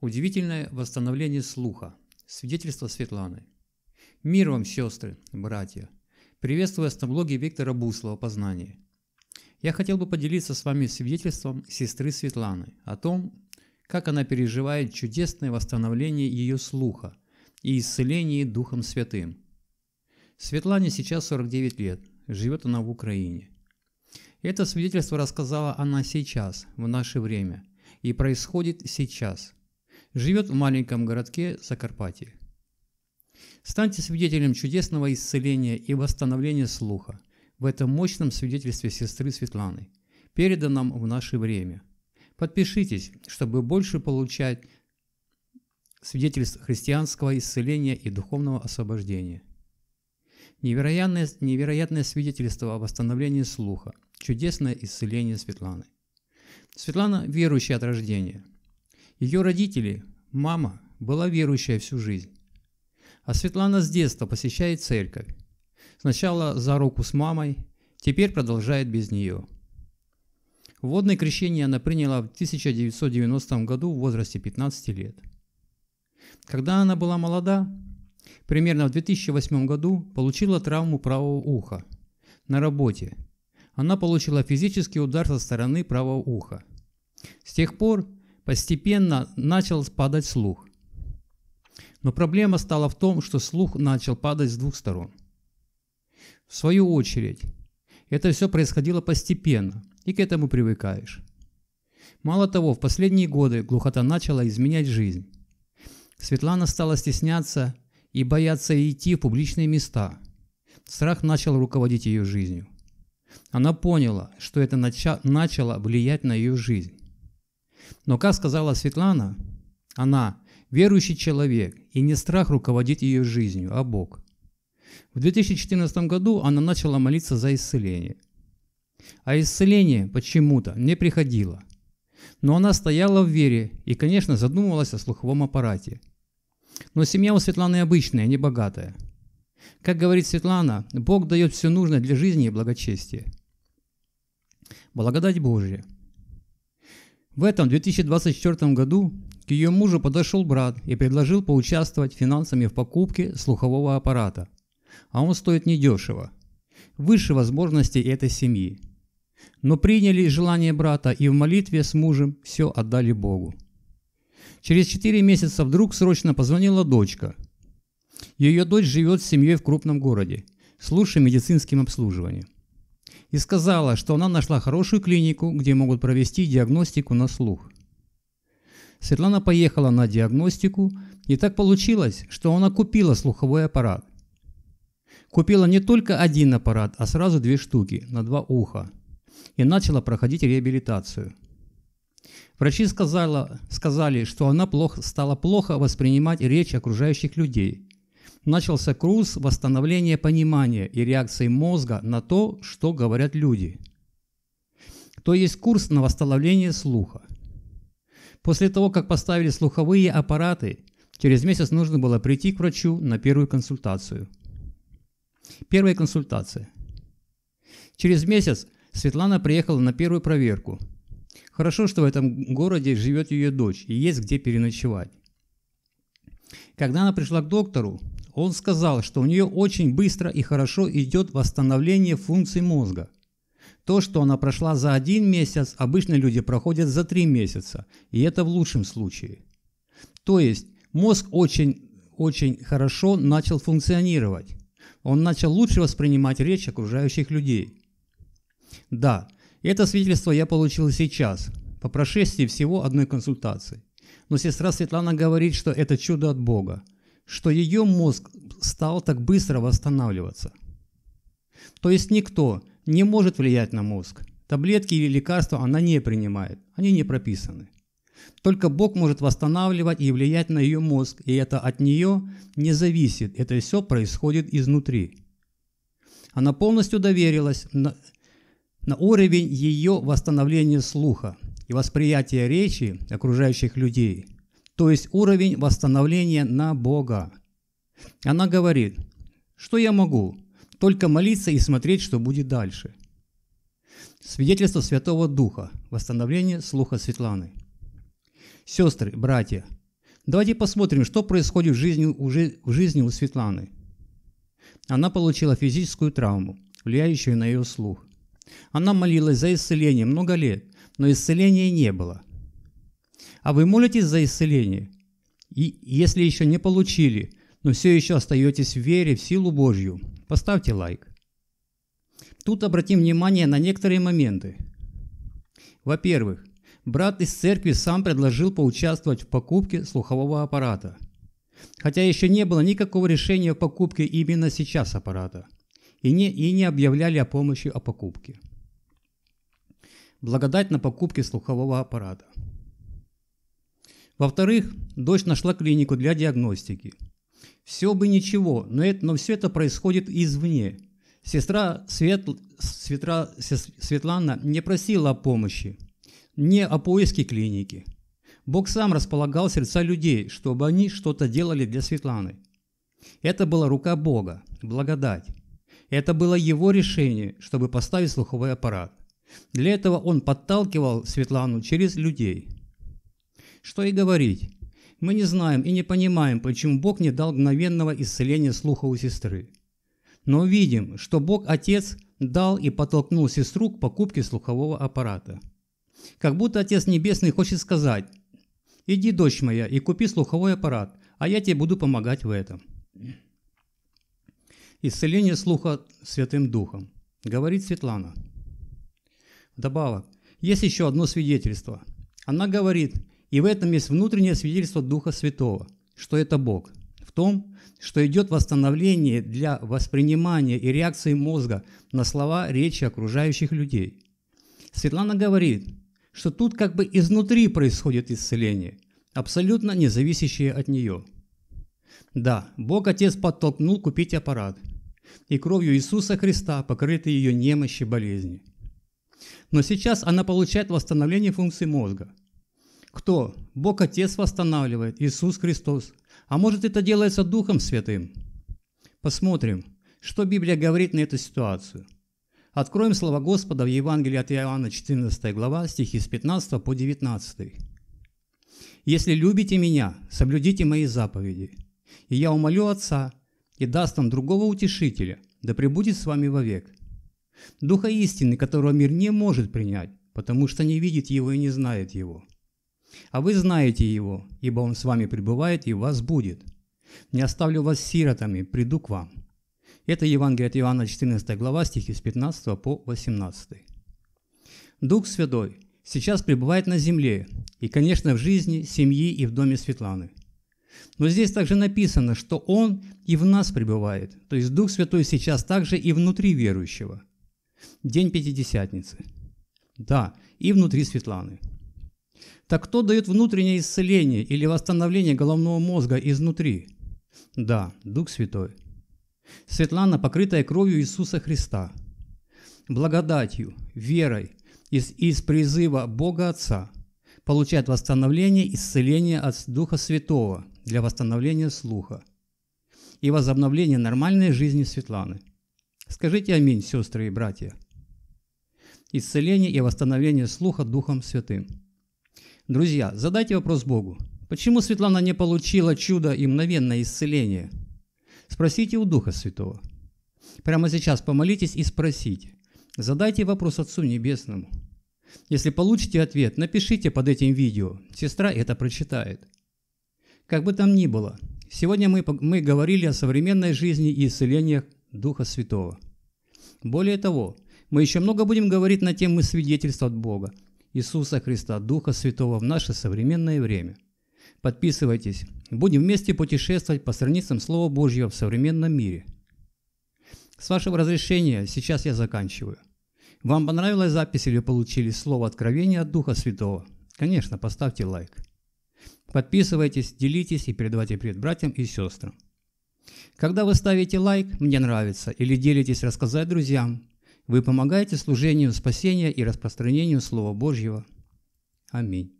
Удивительное восстановление слуха. Свидетельство Светланы. Мир вам, сестры, братья. Приветствую вас на блоге Виктора Буслова «Познание». Я хотел бы поделиться с вами свидетельством сестры Светланы о том, как она переживает чудесное восстановление ее слуха и исцеление Духом Святым. Светлане сейчас 49 лет, живет она в Украине. Это свидетельство рассказала она сейчас, в наше время, и происходит сейчас – живет в маленьком городке Закарпатье. Станьте свидетелем чудесного исцеления и восстановления слуха в этом мощном свидетельстве сестры Светланы, переданном в наше время. Подпишитесь, чтобы больше получать свидетельств христианского исцеления и духовного освобождения. Невероятное, невероятное свидетельство о восстановлении слуха, чудесное исцеление Светланы. Светлана верующая от рождения – ее родители, мама, была верующая всю жизнь. А Светлана с детства посещает церковь. Сначала за руку с мамой, теперь продолжает без нее. Водное крещение она приняла в 1990 году в возрасте 15 лет. Когда она была молода, примерно в 2008 году получила травму правого уха на работе. Она получила физический удар со стороны правого уха. С тех пор Постепенно начал падать слух. Но проблема стала в том, что слух начал падать с двух сторон. В свою очередь, это все происходило постепенно, и к этому привыкаешь. Мало того, в последние годы глухота начала изменять жизнь. Светлана стала стесняться и бояться идти в публичные места. Страх начал руководить ее жизнью. Она поняла, что это начало влиять на ее жизнь. Но, как сказала Светлана, она верующий человек, и не страх руководить ее жизнью, а Бог. В 2014 году она начала молиться за исцеление. А исцеление почему-то не приходило. Но она стояла в вере и, конечно, задумывалась о слуховом аппарате. Но семья у Светланы обычная, не богатая. Как говорит Светлана, Бог дает все нужное для жизни и благочестия. Благодать Божья – в этом 2024 году к ее мужу подошел брат и предложил поучаствовать финансами в покупке слухового аппарата. А он стоит недешево. Выше возможностей этой семьи. Но приняли желание брата и в молитве с мужем все отдали Богу. Через 4 месяца вдруг срочно позвонила дочка. Ее дочь живет с семьей в крупном городе, с медицинским обслуживанием и сказала, что она нашла хорошую клинику, где могут провести диагностику на слух. Светлана поехала на диагностику, и так получилось, что она купила слуховой аппарат. Купила не только один аппарат, а сразу две штуки на два уха и начала проходить реабилитацию. Врачи сказала, сказали, что она плохо, стала плохо воспринимать речь окружающих людей – начался курс восстановления понимания и реакции мозга на то, что говорят люди. То есть курс на восстановление слуха. После того, как поставили слуховые аппараты, через месяц нужно было прийти к врачу на первую консультацию. Первая консультация. Через месяц Светлана приехала на первую проверку. Хорошо, что в этом городе живет ее дочь и есть где переночевать. Когда она пришла к доктору, он сказал, что у нее очень быстро и хорошо идет восстановление функций мозга. То, что она прошла за один месяц, обычно люди проходят за три месяца, и это в лучшем случае. То есть мозг очень-очень хорошо начал функционировать. Он начал лучше воспринимать речь окружающих людей. Да, это свидетельство я получил сейчас, по прошествии всего одной консультации. Но сестра Светлана говорит, что это чудо от Бога – что ее мозг стал так быстро восстанавливаться. То есть никто не может влиять на мозг. Таблетки или лекарства она не принимает, они не прописаны. Только Бог может восстанавливать и влиять на ее мозг, и это от нее не зависит, это все происходит изнутри. Она полностью доверилась на, на уровень ее восстановления слуха и восприятия речи окружающих людей – то есть уровень восстановления на Бога. Она говорит, что я могу? Только молиться и смотреть, что будет дальше. Свидетельство Святого Духа, восстановление слуха Светланы. Сестры, братья, давайте посмотрим, что происходит в жизни, уже в жизни у Светланы. Она получила физическую травму, влияющую на ее слух. Она молилась за исцеление много лет, но исцеления не было – а вы молитесь за исцеление? И если еще не получили, но все еще остаетесь в вере, в силу Божью, поставьте лайк. Тут обратим внимание на некоторые моменты. Во-первых, брат из церкви сам предложил поучаствовать в покупке слухового аппарата. Хотя еще не было никакого решения о покупке именно сейчас аппарата. И не, и не объявляли о помощи о покупке. Благодать на покупке слухового аппарата – во-вторых, дочь нашла клинику для диагностики. Все бы ничего, но, это, но все это происходит извне. Сестра Свет, Светра, Светлана не просила о помощи, не о поиске клиники. Бог сам располагал сердца людей, чтобы они что-то делали для Светланы. Это была рука Бога, благодать. Это было его решение, чтобы поставить слуховой аппарат. Для этого он подталкивал Светлану через людей – что и говорить. Мы не знаем и не понимаем, почему Бог не дал мгновенного исцеления слуха у сестры. Но видим, что Бог Отец дал и подтолкнул сестру к покупке слухового аппарата. Как будто Отец Небесный хочет сказать «Иди, дочь моя, и купи слуховой аппарат, а я тебе буду помогать в этом». Исцеление слуха Святым Духом, говорит Светлана. Добавок. есть еще одно свидетельство. Она говорит – и в этом есть внутреннее свидетельство Духа Святого, что это Бог. В том, что идет восстановление для воспринимания и реакции мозга на слова речи окружающих людей. Светлана говорит, что тут как бы изнутри происходит исцеление, абсолютно не зависящее от нее. Да, Бог Отец подтолкнул купить аппарат, и кровью Иисуса Христа покрыты ее немощи, болезни. Но сейчас она получает восстановление функций мозга – кто? Бог Отец восстанавливает, Иисус Христос. А может это делается Духом Святым? Посмотрим, что Библия говорит на эту ситуацию. Откроем слова Господа в Евангелии от Иоанна, 14 глава, стихи с 15 по 19. «Если любите Меня, соблюдите Мои заповеди, и я умолю Отца, и даст вам другого утешителя, да пребудет с вами вовек. Духа истины, которого мир не может принять, потому что не видит его и не знает его. А вы знаете его, ибо он с вами пребывает и вас будет. Не оставлю вас сиротами, приду к вам». Это Евангелие от Иоанна, 14 глава, стихи с 15 по 18. Дух Святой сейчас пребывает на земле и, конечно, в жизни, семьи и в доме Светланы. Но здесь также написано, что Он и в нас пребывает, то есть Дух Святой сейчас также и внутри верующего. День Пятидесятницы. Да, и внутри Светланы – так кто дает внутреннее исцеление или восстановление головного мозга изнутри? Да, Дух Святой. Светлана, покрытая кровью Иисуса Христа, благодатью, верой из, из призыва Бога Отца, получает восстановление, исцеление от Духа Святого для восстановления слуха и возобновления нормальной жизни Светланы. Скажите аминь, сестры и братья. Исцеление и восстановление слуха Духом Святым. Друзья, задайте вопрос Богу. Почему Светлана не получила чудо и мгновенное исцеление? Спросите у Духа Святого. Прямо сейчас помолитесь и спросите. Задайте вопрос Отцу Небесному. Если получите ответ, напишите под этим видео. Сестра это прочитает. Как бы там ни было, сегодня мы, мы говорили о современной жизни и исцелениях Духа Святого. Более того, мы еще много будем говорить на темы свидетельств от Бога, Иисуса Христа, Духа Святого в наше современное время. Подписывайтесь. Будем вместе путешествовать по страницам Слова Божьего в современном мире. С вашего разрешения сейчас я заканчиваю. Вам понравилась запись или получили слово откровения от Духа Святого? Конечно, поставьте лайк. Подписывайтесь, делитесь и передавайте привет братьям и сестрам. Когда вы ставите лайк «Мне нравится» или делитесь рассказать друзьям, вы помогаете служению спасения и распространению Слова Божьего. Аминь.